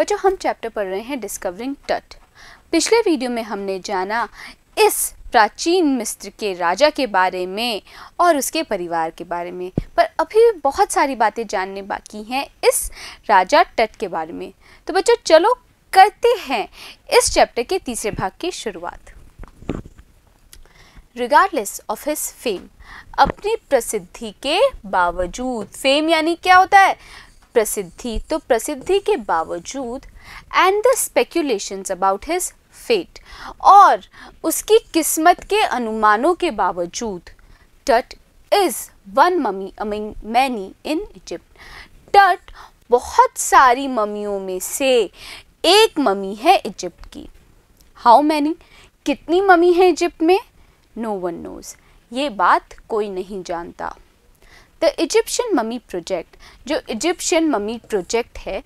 बच्चों हम चैप्टर पढ़ रहे हैं डिस्कवरिंग टट पिछले वीडियो में हमने जाना इस प्राचीन मिस्र के राजा के बारे में और उसके परिवार के बारे में पर अभी बहुत सारी बातें जानने बाकी हैं इस राजा टट के बारे में तो बच्चों चलो करते हैं इस चैप्टर के तीसरे भाग की शुरुआत रिगार्डलेस ऑफ हिस फेम अपनी प्रसिद्धि के बावजूद फेम यानी क्या होता है प्रसिद्धि तो प्रसिद्धि के बावजूद and the speculations about his fate और उसकी किस्मत के अनुमानों के बावजूद Tut is one mummy among many in Egypt Tut बहुत सारी ममियों में से एक ममी है इजिप्ट की हाउ मैनी कितनी ममी है इजिप्ट में नो वन नोज़ ये बात कोई नहीं जानता द इजिप्शियन ममी प्रोजेक्ट जो इजिप्शियन ममी प्रोजेक्ट है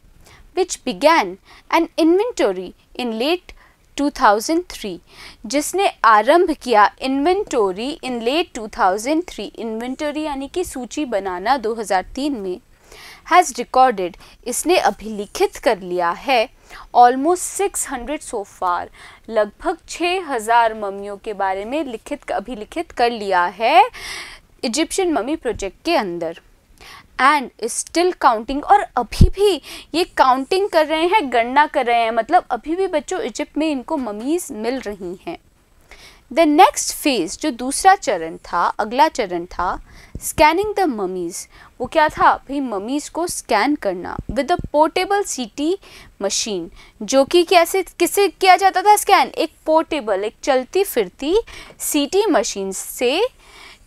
which began an inventory in late 2003 जिसने आरंभ किया इन्वेंटोरी इन लेट 2003 इन्वेंटोरी यानी कि सूची बनाना 2003 में हैज़ रिकॉर्डेड इसने अभिलिखित कर लिया है ऑलमोस्ट 600 सो फार लगभग 6000 ममियों के बारे में लिखित अभिलिखित कर लिया है इजिप्शियन ममी प्रोजेक्ट के अंदर एंड स्टिल काउंटिंग और अभी भी ये काउंटिंग कर रहे हैं गणना कर रहे हैं मतलब अभी भी बच्चों इजिप्ट में इनको ममीज़ मिल रही हैं द नेक्स्ट फेज जो दूसरा चरण था अगला चरण था स्कैनिंग द ममीज़ वो क्या था भाई ममीज़ को स्कैन करना with a portable CT machine जो कि कैसे किससे किया जाता था स्कैन एक पोर्टेबल एक चलती फिरती सीटी मशीन से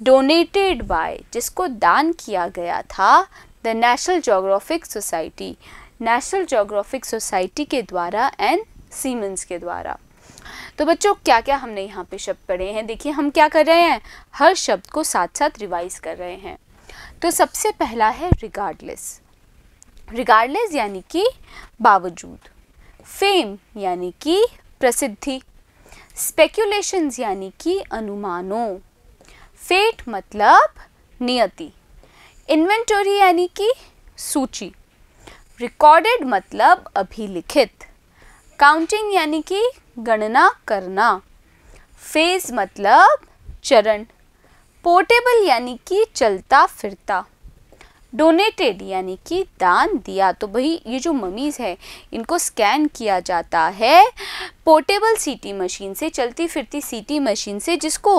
डोनेटेड बाय जिसको दान किया गया था the National Geographic Society National Geographic Society के द्वारा एंड सीमेंस के द्वारा तो बच्चों क्या क्या हमने यहाँ पे शब्द पढ़े हैं देखिए हम क्या कर रहे हैं हर शब्द को साथ साथ रिवाइज कर रहे हैं तो सबसे पहला है रिगार्डलेस रिगार्डलेस यानी कि बावजूद फेम यानी कि प्रसिद्धि स्पेक्यूलेशंस यानी कि अनुमानों फेट मतलब नियति इन्वेंटोरी यानी कि सूची रिकॉर्डेड मतलब अभिलिखित काउंटिंग यानी कि गणना करना फेज मतलब चरण पोर्टेबल यानी कि चलता फिरता डोनेटेड यानी कि दान दिया तो भाई ये जो ममीज़ है इनको स्कैन किया जाता है पोर्टेबल सीटी मशीन से चलती फिरती सीटी मशीन से जिसको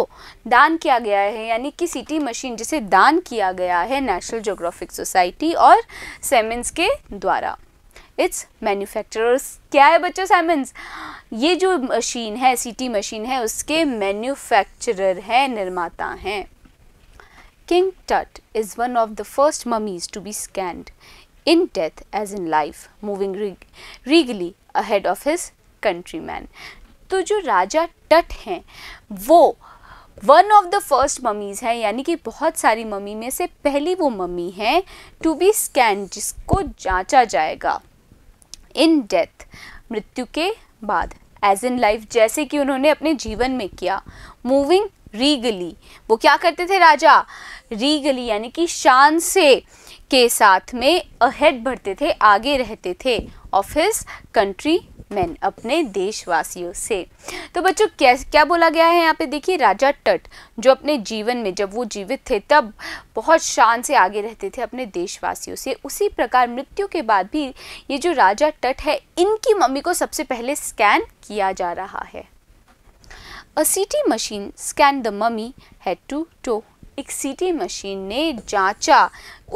दान किया गया है यानी कि सीटी मशीन जिसे दान किया गया है नेशनल जोग्राफिक सोसाइटी और सेमेंस के द्वारा इट्स मैन्युफैक्चरर्स क्या है बच्चों सैमन्स ये जो मशीन है सीटी मशीन है उसके मैन्युफैक्चरर है निर्माता हैं King Tut is one of the first mummies to be scanned in death as in life, moving reg regally ahead of his countrymen. तो जो राजा टट हैं वो one of the first mummies हैं यानी कि बहुत सारी मम्मी में से पहली वो मम्मी हैं टू बी स्कैन जिसको जांचा जाएगा इन डेथ मृत्यु के बाद एज इन लाइफ जैसे कि उन्होंने अपने जीवन में किया मूविंग रीगली वो क्या करते थे राजा रीगली यानी कि शान से के साथ में अहेड बढ़ते थे आगे रहते थे ऑफ हिज कंट्री मैन अपने देशवासियों से तो बच्चों क्या क्या बोला गया है यहाँ पे देखिए राजा टट जो अपने जीवन में जब वो जीवित थे तब बहुत शान से आगे रहते थे अपने देशवासियों से उसी प्रकार मृत्यु के बाद भी ये जो राजा टट है इनकी मम्मी को सबसे पहले स्कैन किया जा रहा है a CT machine scan the mummy head to toe एक सीटी मशीन ने जांचा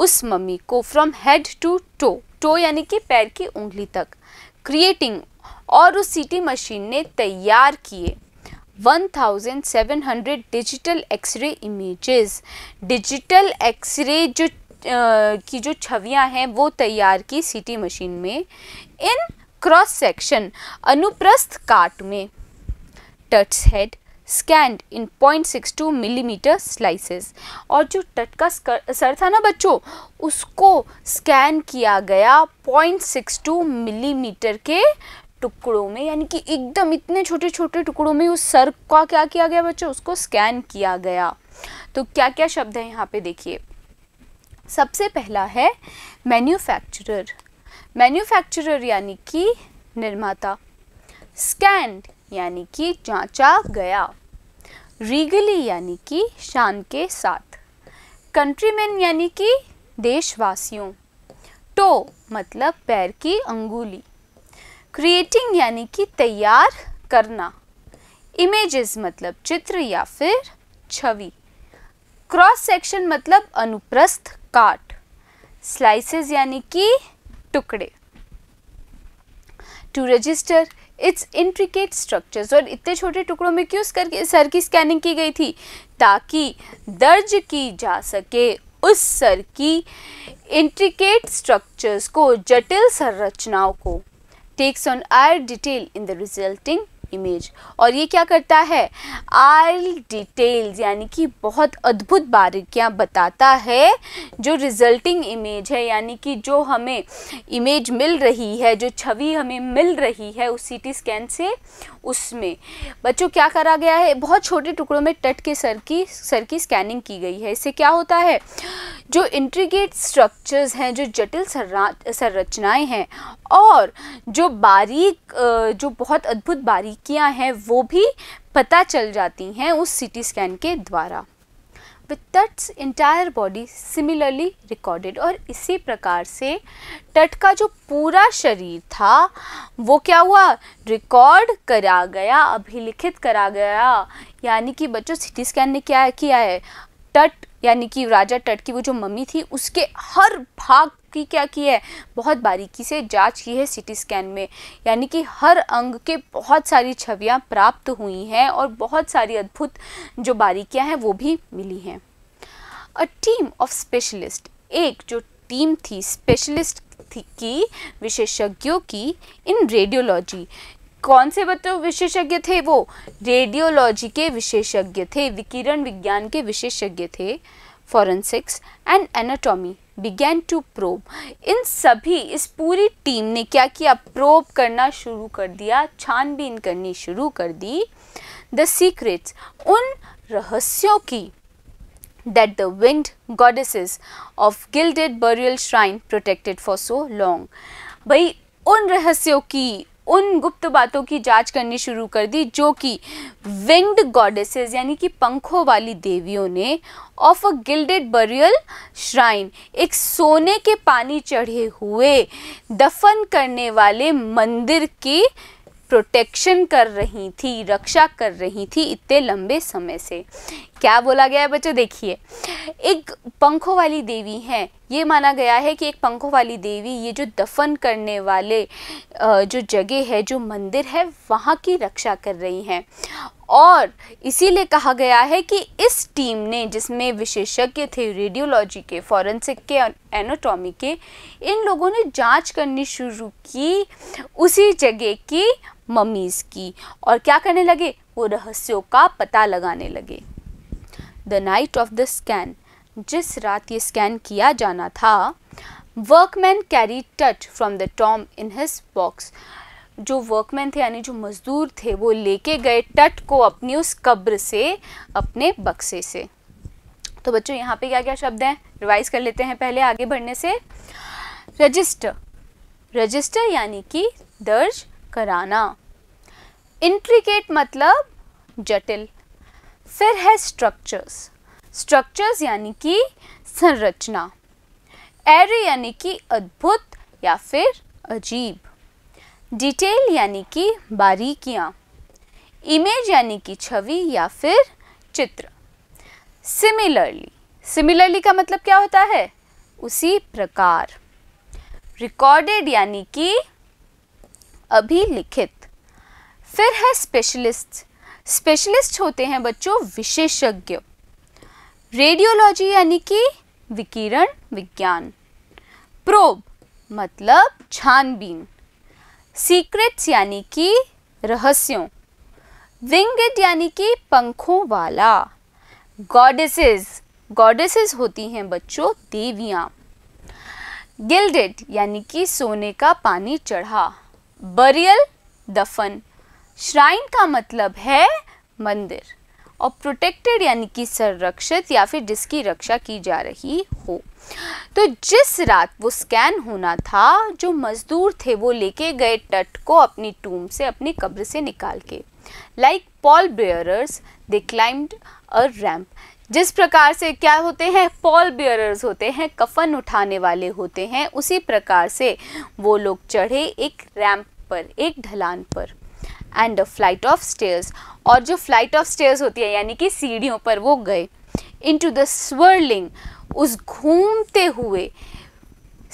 उस मम्मी को from head to toe toe यानी कि पैर की उंगली तक क्रिएटिंग और उस सीटी मशीन ने तैयार किए 1700 digital x ray images digital x ray जो की जो छवियां हैं वो तैयार की सीटी मशीन में इन क्रॉस सेक्शन अनुप्रस्थ काट में Tut's head scanned in 0.62 millimetre slices और जो टट का सर था ना बच्चों उसको स्कैन किया गया 0.62 मिलीमीटर के टुकड़ों में यानी कि एकदम इतने छोटे छोटे टुकड़ों में उस सर का क्या किया गया बच्चों उसको स्कैन किया गया तो क्या क्या शब्द है यहाँ पे देखिए सबसे पहला है मैन्युफैक्चरर मैन्युफैक्चरर यानी कि निर्माता स्कैंड यानी कि जांचा गया रीगली यानी कि शान के साथ कंट्रीमैन यानी कि देशवासियों टो तो मतलब पैर की अंगुली क्रिएटिंग यानी कि तैयार करना इमेजेस मतलब चित्र या फिर छवि क्रॉस सेक्शन मतलब अनुप्रस्थ काट स्लाइसेस यानी कि टुकड़े to register its intricate structures और इतने छोटे टुकड़ों में क्यों करके सर की स्कैनिंग की गई थी ताकि दर्ज की जा सके उस सर की इंट्रिकेट स्ट्रक्चर्स को जटिल संरचनाओं को takes on eerie detail in the resulting image और ये क्या करता है आल डिटेल्स यानी कि बहुत अद्भुत बारीकियाँ बताता है जो रिजल्टिंग इमेज है यानी कि जो हमें इमेज मिल रही है जो छवि हमें मिल रही है उस सीटी स्कैन से उसमें बच्चों क्या करा गया है बहुत छोटे टुकड़ों में टट के सर की सर की स्कैनिंग की गई है इससे क्या होता है जो इंट्रीगेट स्ट्रक्चर्स हैं जो जटिल संरचनाएं हैं और जो बारीक जो बहुत अद्भुत बारीकियां हैं वो भी पता चल जाती हैं उस सिटी स्कैन के द्वारा with Tut's entire body similarly recorded और इसी प्रकार से टट का जो पूरा शरीर था वो क्या हुआ रिकॉर्ड करा गया अभिलिखित करा गया यानी कि बच्चों सिटी स्कैन ने क्या किया है तट यानी कि राजा तट की वो जो मम्मी थी उसके हर भाग की क्या की है बहुत बारीकी से जांच की है सिटी स्कैन में यानी कि हर अंग के बहुत सारी छवियां प्राप्त हुई हैं और बहुत सारी अद्भुत जो बारीकियां हैं वो भी मिली हैं अ टीम ऑफ स्पेशलिस्ट एक जो टीम थी स्पेशलिस्ट थी की विशेषज्ञों की इन रेडियोलॉजी कौन से बच्चों विशेषज्ञ थे वो रेडियोलॉजी के विशेषज्ञ थे विकिरण विज्ञान के विशेषज्ञ थे forensics and anatomy began to probe इन सभी इस पूरी टीम ने क्या किया प्रोब करना शुरू कर दिया छानबीन करनी शुरू कर दी द सीक्रेट्स उन रहस्यों की that the wind goddess of gilded burial shrine protected for so long भाई उन रहस्यों की उन गुप्त बातों की जांच करनी शुरू कर दी जो कि विंड गॉडेसेस यानी कि पंखों वाली देवियों ने of a gilded burial shrine एक सोने के पानी चढ़े हुए दफन करने वाले मंदिर की प्रोटेक्शन कर रही थी रक्षा कर रही थी इतने लंबे समय से क्या बोला गया है बच्चों देखिए एक पंखों वाली देवी है ये माना गया है कि एक पंखों वाली देवी ये जो दफन करने वाले जो जगह है जो मंदिर है वहाँ की रक्षा कर रही हैं और इसीलिए कहा गया है कि इस टीम ने जिसमें विशेषज्ञ थे रेडियोलॉजी के फॉरेंसिक के एनाटॉमी के इन लोगों ने जांच करनी शुरू की उसी जगह की ममीज़ की और क्या करने लगे वो रहस्यों का पता लगाने लगे the night of the scan जिस रात ये स्कैन किया जाना था workmen carry Tut from the tomb in his box जो वर्कमैन थे यानी जो मज़दूर थे वो लेके गए टट को अपनी उस कब्र से अपने बक्से से तो बच्चों यहाँ पे क्या क्या शब्द हैं रिवाइज कर लेते हैं पहले आगे बढ़ने से रजिस्टर रजिस्टर यानी कि दर्ज कराना इंट्रिकेट मतलब जटिल फिर है स्ट्रक्चर्स स्ट्रक्चर्स यानी कि संरचना एरे यानी कि अद्भुत या फिर अजीब डिटेल यानी कि बारीकियाँ इमेज यानी कि छवि या फिर चित्र सिमिलरली सिमिलरली का मतलब क्या होता है उसी प्रकार रिकॉर्डेड यानी कि अभिलिखित फिर है स्पेशलिस्ट स्पेशलिस्ट होते हैं बच्चों विशेषज्ञ रेडियोलॉजी यानी कि विकिरण विज्ञान प्रोब मतलब छानबीन सीक्रेट्स यानी कि रहस्यों विंगड यानी कि पंखों वाला गॉडेसेस गॉडेसेस होती हैं बच्चों देवियाँ गिल्डेड यानी कि सोने का पानी चढ़ा बरियल दफन श्राइन का मतलब है मंदिर और प्रोटेक्टेड यानी कि संरक्षित या फिर जिसकी रक्षा की जा रही हो तो जिस रात वो स्कैन होना था जो मजदूर थे वो लेके गए टट को अपनी टूम से अपनी कब्र से निकाल के like pallbearers they climbed a ramp जिस प्रकार से क्या होते हैं पॉल बेयरर्स होते हैं कफन उठाने वाले होते हैं उसी प्रकार से वो लोग चढ़े एक रैम्प पर एक ढलान पर and a flight of stairs और जो फ्लाइट ऑफ स्टेयर्स होती है यानी कि सीढ़ियों पर वो गए इन टू द स्वर्लिंग उस घूमते हुए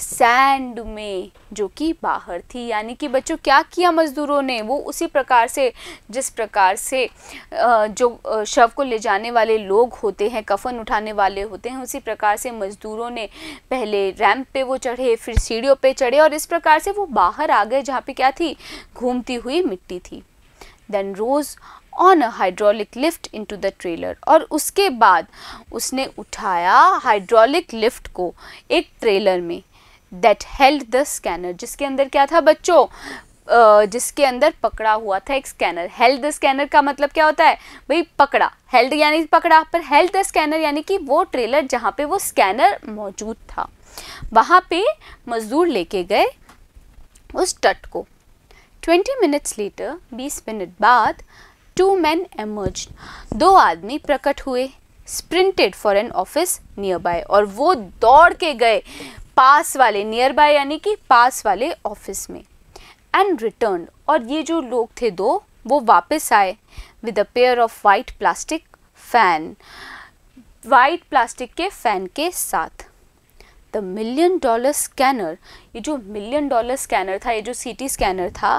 सैंड में जो कि बाहर थी यानी कि बच्चों क्या किया मज़दूरों ने वो उसी प्रकार से जिस प्रकार से जो शव को ले जाने वाले लोग होते हैं कफन उठाने वाले होते हैं उसी प्रकार से मज़दूरों ने पहले रैंप पे वो चढ़े फिर सीढ़ियों पे चढ़े और इस प्रकार से वो बाहर आ गए जहाँ पे क्या थी घूमती हुई मिट्टी थी then rose on hydraulic lift into the trailer और उसके बाद उसने उठाया हाइड्रोलिक लिफ्ट को एक ट्रेलर में दैट हेल्ड द स्कैनर जिसके अंदर क्या था बच्चों जिसके अंदर पकड़ा हुआ था एक स्कैनर हेल्ड द स्कैनर का मतलब क्या होता है भाई पकड़ा हेल्ड यानी पकड़ा पर हेल्ड द स्कैनर यानी कि वो ट्रेलर जहाँ पे वो स्कैनर मौजूद था वहाँ पे मज़दूर लेके गए उस टट को ट्वेंटी मिनट्स लेटर बीस मिनट बाद टू मैन एमर्ज दो आदमी प्रकट हुए sprinted for an office nearby और वो दौड़ के गए पास वाले नियर बाय यानी कि पास वाले ऑफिस में एंड रिटर्न और ये जो लोग थे दो वो वापस आए with a pair of white plastic fan white plastic के फैन के साथ द मिलियन डॉलर स्कैनर ये जो मिलियन डॉलर स्कैनर था ये जो सीटी स्कैनर था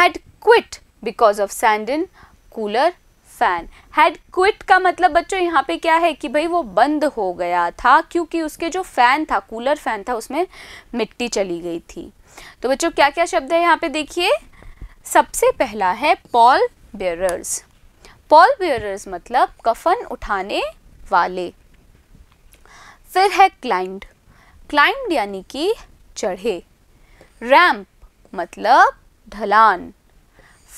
had quit because of sand in cooler fan had quit का मतलब बच्चों यहाँ पे क्या है कि भाई वो बंद हो गया था क्योंकि उसके जो फैन था कूलर फैन था उसमें मिट्टी चली गई थी तो बच्चों क्या क्या शब्द है यहाँ पे देखिए सबसे पहला है पॉल बेरर्स पॉल बेरर्स मतलब कफन उठाने वाले फिर है क्लाइंड क्लाइंड यानी कि चढ़े रैम्प मतलब ढलान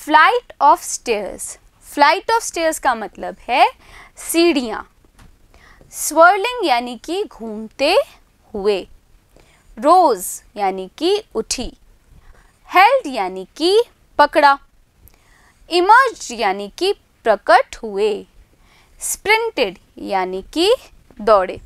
flight of stairs flight of stairs का मतलब है सीढ़ियाँ स्वर्लिंग यानी कि घूमते हुए रोज यानी कि उठी हेल्ड यानी कि पकड़ा इमर्ज यानी कि प्रकट हुए स्प्रिंटेड यानी कि दौड़े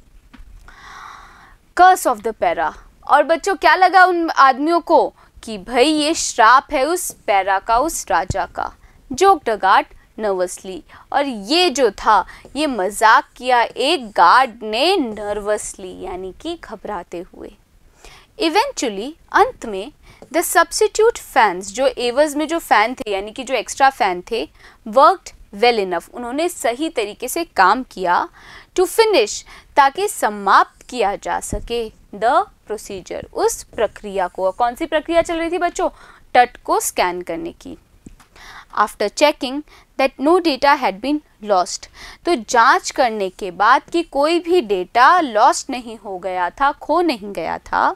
कर्स ऑफ द पैरा और बच्चों क्या लगा उन आदमियों को कि भाई ये श्राप है उस पैरा का उस राजा का जोक डगाट नर्वसली और ये जो था ये मजाक किया एक गार्ड ने नर्वसली यानी कि घबराते हुए इवेंचुअली अंत में द सब्सिट्यूट फैंस जो एवर्स में जो फ़ैन थे यानी कि जो एक्स्ट्रा फ़ैन थे वर्कड वेल इनफ उन्होंने सही तरीके से काम किया टू फिनिश ताकि समाप्त किया जा सके द प्रोसीजर उस प्रक्रिया को कौन सी प्रक्रिया चल रही थी बच्चों टट को स्कैन करने की after checking that no data had been lost तो जांच करने के बाद कि कोई भी डेटा लॉस्ट नहीं हो गया था खो नहीं गया था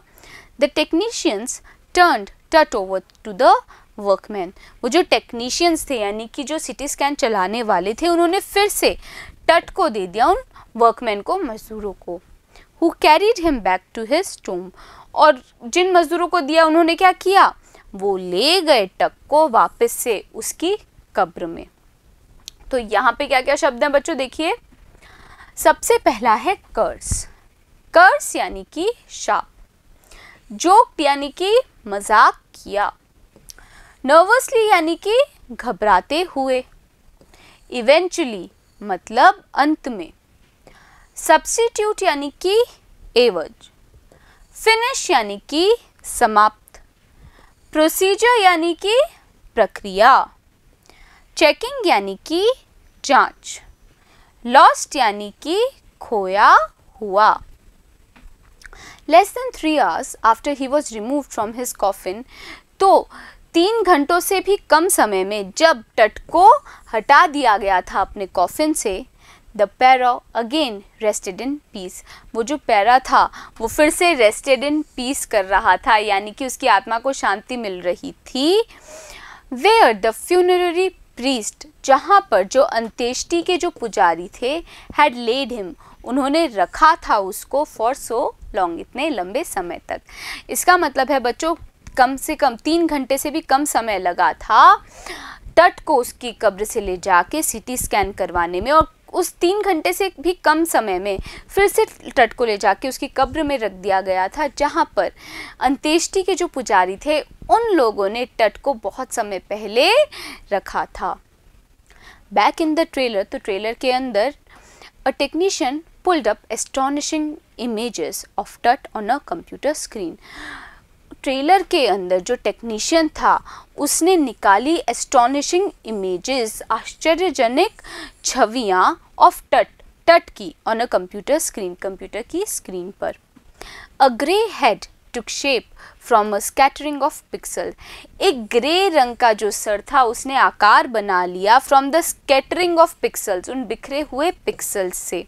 the technicians turned Tut over to the workman वो जो टेक्नीशियंस थे यानी कि जो सिटी स्कैन चलाने वाले थे उन्होंने फिर से टट को दे दिया उन वर्कमैन को मजदूरों को who carried him back to his tomb और जिन मजदूरों को दिया उन्होंने क्या किया वो ले गए टक को वापस से उसकी कब्र में तो यहाँ पे क्या क्या शब्द हैं बच्चों देखिए सबसे पहला है कर्स कर्स यानी कि शाप जोक यानी कि मजाक किया नर्वसली यानी कि घबराते हुए इवेंचुअली मतलब अंत में सब्सिट्यूट यानी कि एवज फिनिश यानी कि समाप्त प्रोसीजर यानी कि प्रक्रिया चेकिंग यानी कि जांच लॉस्ट यानी कि खोया हुआ less than three hours after he was remove from his coffin तो तीन घंटों से भी कम समय में जब टट को हटा दिया गया था अपने कॉफिन से the pharaoh again rested in peace वो जो पैरा था वो फिर से रेस्टेड इन पीस कर रहा था यानी कि उसकी आत्मा को शांति मिल रही थी वेयर द फ्यूनररी प्रीस्ट जहाँ पर जो अंत्येष्टि के जो पुजारी थे हैड लेड हिम उन्होंने रखा था उसको फॉर सो लॉन्ग इतने लंबे समय तक इसका मतलब है बच्चों कम से कम तीन घंटे से भी कम समय लगा था तट को उसकी कब्र से ले जाके सिटी स्कैन करवाने में और उस तीन घंटे से भी कम समय में फिर से तट को ले जाके उसकी कब्र में रख दिया गया था जहाँ पर अंत्येष्टि के जो पुजारी थे उन लोगों ने तट को बहुत समय पहले रखा था बैक इन द ट्रेलर तो ट्रेलर के अंदर a technician pulled up astonishing images of Tut on a computer screen trailer के अंदर जो टेक्नीशियन था उसने निकाली एस्टोनिशिंग इमेजेस आश्चर्यजनक छवियाँ ऑफ टट टट की on a computer screen computer की स्क्रीन पर a grey head took shape from a scattering of pixel एक ग्रे रंग का जो सर था उसने आकार बना लिया from the scattering of pixels उन बिखरे हुए पिक्सल्स से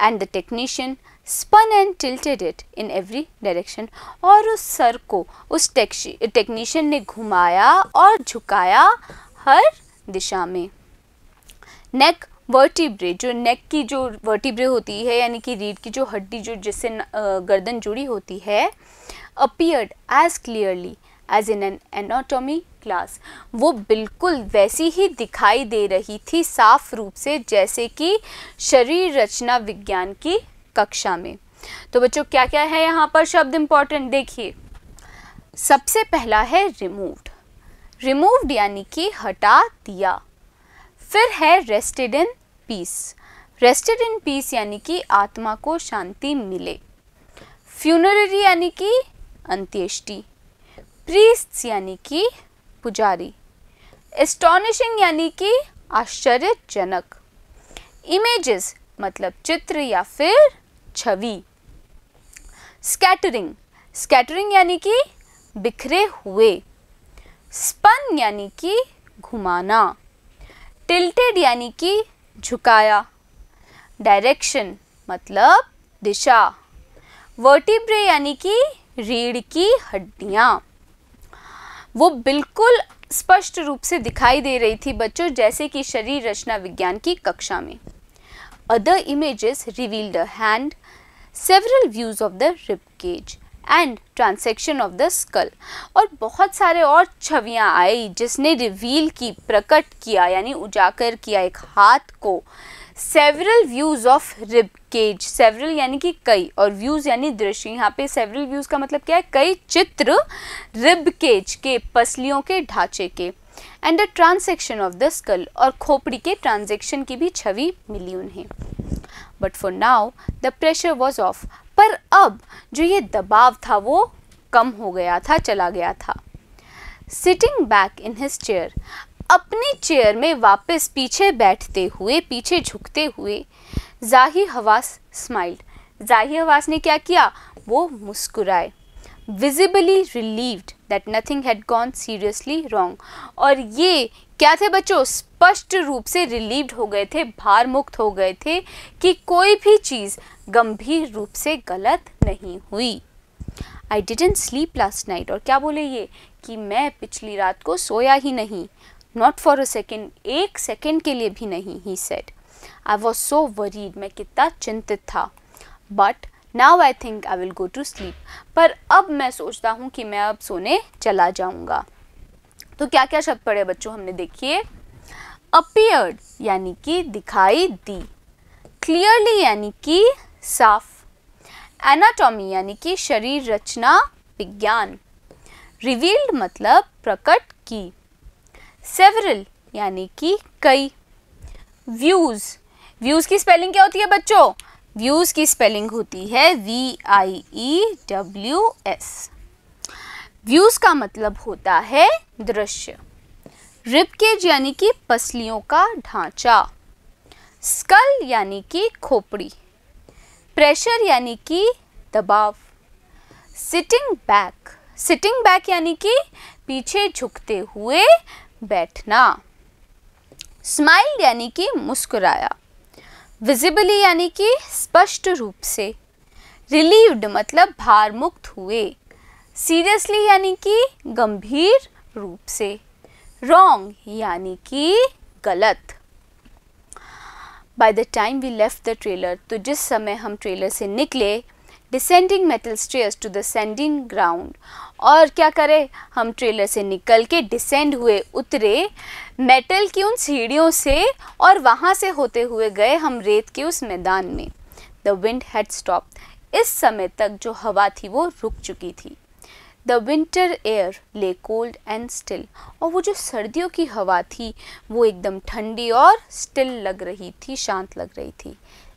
and the technician spun and tilted it in every direction और उस सर को उस टेक्नीशियन ने घुमाया और झुकाया हर दिशा में नेक वर्टिब्रे जो नेक की जो वर्टिब्रे होती है यानी कि रीढ़ की जो हड्डी जो जिससे गर्दन जुड़ी होती है appeared as clearly as in an anatomy class वो बिल्कुल वैसी ही दिखाई दे रही थी साफ रूप से जैसे कि शरीर रचना विज्ञान की कक्षा में तो बच्चों क्या क्या है यहाँ पर शब्द इम्पॉर्टेंट देखिए सबसे पहला है रिमूव्ड रिमूव्ड यानी कि हटा दिया फिर है rested in peace rested in peace यानी कि आत्मा को शांति मिले फ्यूनररी यानी कि अंत्येष्टि प्रीस्ट्स यानी कि पुजारी एस्टॉनिशिंग यानी कि आश्चर्यजनक इमेजेस मतलब चित्र या फिर छवि स्कैटरिंग स्कैटरिंग यानी कि बिखरे हुए स्पन यानी कि घुमाना टिल्टेड यानी कि झुकाया डायरेक्शन मतलब दिशा वर्टिब्रे यानी कि रीढ़ की हड्डियाँ वो बिल्कुल स्पष्ट रूप से दिखाई दे रही थी बच्चों जैसे कि शरीर रचना विज्ञान की कक्षा में other images revealed hand several views of the rib cage and transection of the skull और बहुत सारे और छवियां आई जिसने रिवील की प्रकट किया यानी उजागर किया एक हाथ को several views of rib cage several यानी कि कई और व्यूज़ यानी दृश्य यहाँ पे सेवरल व्यूज़ का मतलब क्या है कई चित्र रिब केज के पसलियों के ढांचे के and the transection of the skull और खोपड़ी के ट्रांजेक्शन की भी छवि मिली उन्हें but for now the pressure was off पर अब जो ये दबाव था वो कम हो गया था चला गया था sitting back in his chair अपनी चेयर में वापस पीछे बैठते हुए पीछे झुकते हुए जाही हवास स्माइल्ड जाही हवास ने क्या किया वो मुस्कुराए visibly relieved that nothing had gone seriously wrong और ये क्या थे बच्चों स्पष्ट रूप से रिलीव्ड हो गए थे भार मुक्त हो गए थे कि कोई भी चीज़ गंभीर रूप से गलत नहीं हुई I didn't sleep last night और क्या बोले ये कि मैं पिछली रात को सोया ही नहीं नॉट फॉर अ सेकेंड एक सेकेंड के लिए भी नहीं he said I was so worried मैं कितना चिंतित था but now I think I will go to sleep पर अब मैं सोचता हूँ कि मैं अब सोने चला जाऊँगा तो क्या क्या शब्द पढ़े बच्चों हमने देखिए अपियर्ड यानी कि दिखाई दी क्लियरली यानी कि साफ एनाटॉमी यानी कि शरीर रचना विज्ञान रिवील्ड मतलब प्रकट की सेवरल यानी कि कई व्यूज़ व्यूज़ की स्पेलिंग क्या होती है बच्चों व्यूज़ की स्पेलिंग होती है V I E W S views का मतलब होता है दृश्य रिपकेज यानी कि पसलियों का ढांचा स्कल यानी कि खोपड़ी प्रेशर यानी कि दबाव सिटिंग बैक सिटिंग बैक यानी कि पीछे झुकते हुए बैठना स्माइल यानी कि मुस्कुराया विजिबली यानी कि स्पष्ट रूप से रिलीव्ड मतलब भार मुक्त हुए सीरियसली यानी कि गंभीर रूप से रॉन्ग यानी कि गलत by the time we left the trailer तो जिस समय हम ट्रेलर से निकले descending metal stairs to the sandy ground और क्या करें हम ट्रेलर से निकल के डिसेंड हुए उतरे मेटल की उन सीढ़ियों से और वहाँ से होते हुए गए हम रेत के उस मैदान में द विंड हैड स्टॉप इस समय तक जो हवा थी वो रुक चुकी थी the winter air lay cold and still और वो जो सर्दियों की हवा थी वो एकदम ठंडी और स्टिल लग रही थी शांत लग रही थी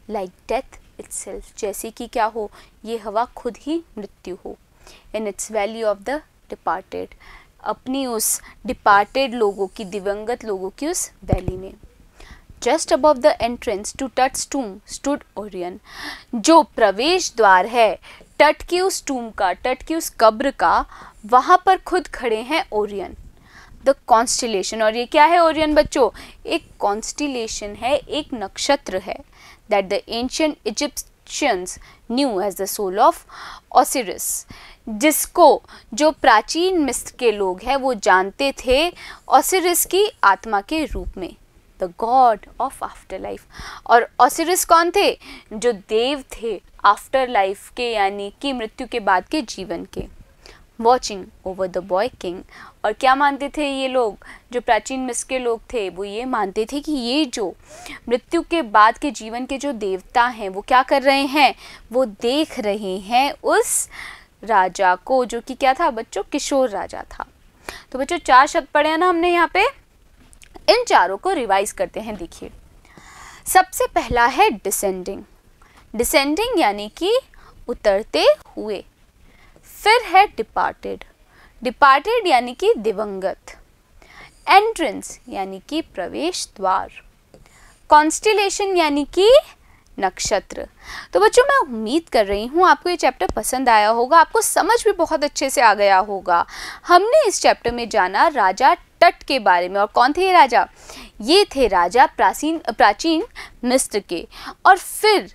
लाइक डेथ इट्स जैसे कि क्या हो ये हवा खुद ही मृत्यु हो in its valley of the departed अपनी उस डिपार्टेड लोगों की दिवंगत लोगों की उस वैली में just above the entrance to Tut's tomb stood Orion जो प्रवेश द्वार है टट की उस टूम का टट की उस कब्र का वहाँ पर खुद खड़े हैं ओरियन द कॉन्स्टिलेशन और ये क्या है ओरियन बच्चों एक कॉन्स्टिलेशन है एक नक्षत्र है that the ancient Egyptians knew as the soul of Osiris जिसको जो प्राचीन मिस्र के लोग हैं वो जानते थे ओसिरिस की आत्मा के रूप में the god of afterlife और ओसिरिस कौन थे जो देव थे आफ्टर लाइफ के यानी कि मृत्यु के बाद के जीवन के watching over the boy king और क्या मानते थे ये लोग जो प्राचीन मिस्र के लोग थे वो ये मानते थे कि ये जो मृत्यु के बाद के जीवन के जो देवता हैं वो क्या कर रहे हैं वो देख रहे हैं उस राजा को जो कि क्या था बच्चों किशोर राजा था तो बच्चों चार शब्द पढ़े हैं ना हमने यहाँ पे इन चारों को रिवाइज करते हैं देखिए सबसे पहला है डिसेंडिंग डिसेंडिंग यानी कि उतरते हुए फिर है डिपार्टेड डिपार्टेड यानी कि दिवंगत एंट्रेंस यानी कि प्रवेश द्वार कॉन्स्टिलेशन यानी कि नक्षत्र तो बच्चों मैं उम्मीद कर रही हूँ आपको ये चैप्टर पसंद आया होगा आपको समझ भी बहुत अच्छे से आ गया होगा हमने इस चैप्टर में जाना राजा तट के बारे में और कौन थे ये राजा ये थे राजा प्राचीन प्राचीन मिस्र के और फिर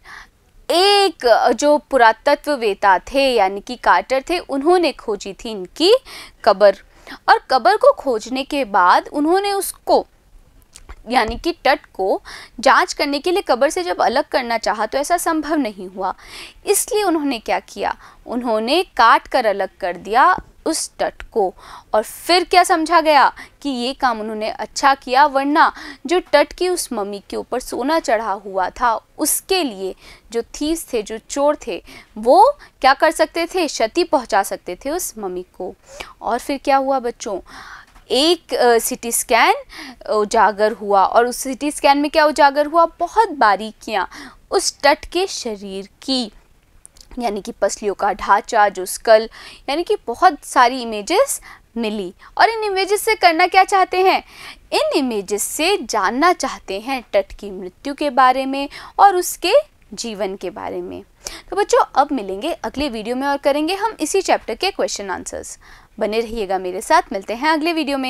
एक जो पुरातत्ववेता थे यानी कि कार्टर थे उन्होंने खोजी थी इनकी कबर और कबर को खोजने के बाद उन्होंने उसको यानी कि तट को जांच करने के लिए कब्र से जब अलग करना चाहा तो ऐसा संभव नहीं हुआ इसलिए उन्होंने क्या किया उन्होंने काट कर अलग कर दिया उस तट को और फिर क्या समझा गया कि ये काम उन्होंने अच्छा किया वरना जो तट की उस मम्मी के ऊपर सोना चढ़ा हुआ था उसके लिए जो थीस थे जो चोर थे वो क्या कर सकते थे क्षति पहुंचा सकते थे उस मम्मी को और फिर क्या हुआ बच्चों एक सिटी स्कैन उजागर हुआ और उस सिटी स्कैन में क्या उजागर हुआ बहुत बारीकियाँ उस टट के शरीर की यानी कि पसलियों का ढांचा जो स्कल यानी कि बहुत सारी इमेजेस मिली और इन इमेजेस से करना क्या चाहते हैं इन इमेजेस से जानना चाहते हैं टट की मृत्यु के बारे में और उसके जीवन के बारे में तो बच्चों अब मिलेंगे अगले वीडियो में और करेंगे हम इसी चैप्टर के क्वेश्चन आंसर्स बने रहिएगा मेरे साथ मिलते हैं अगले वीडियो में